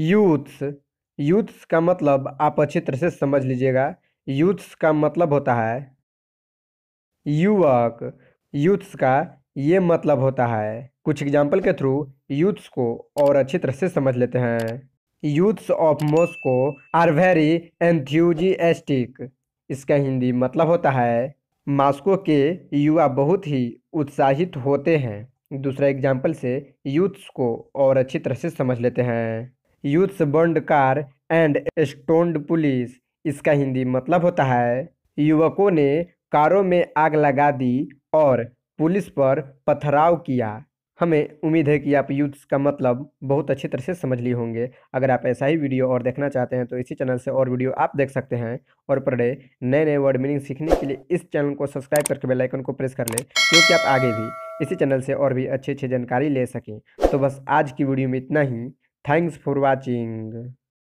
youths youths का मतलब आप अच्छी तरह से समझ लीजिएगा यूथ्स का मतलब होता है युवक यूथ्स का ये मतलब होता है कुछ एग्जाम्पल के थ्रू यूथ्स को और अच्छी तरह से समझ लेते हैं youths of Moscow are very enthusiastic इसका हिंदी मतलब होता है मॉस्को के युवा बहुत ही उत्साहित होते हैं दूसरा एग्जाम्पल से यूथ्स को और अच्छी तरह से समझ लेते हैं youths burned car and stoned police इसका हिंदी मतलब होता है युवकों ने कारों में आग लगा दी और पुलिस पर पथराव किया हमें उम्मीद है कि आप यूथ्स का मतलब बहुत अच्छी तरह से समझ लिए होंगे अगर आप ऐसा ही वीडियो और देखना चाहते हैं तो इसी चैनल से और वीडियो आप देख सकते हैं और पढ़े नए नए वर्ड मीनिंग सीखने के लिए इस चैनल को सब्सक्राइब करके बेल आइकन को प्रेस कर लें क्योंकि आप आगे भी इसी चैनल से और भी अच्छी अच्छी जानकारी ले सकें तो बस आज की वीडियो में इतना ही थैंक्स फॉर वॉचिंग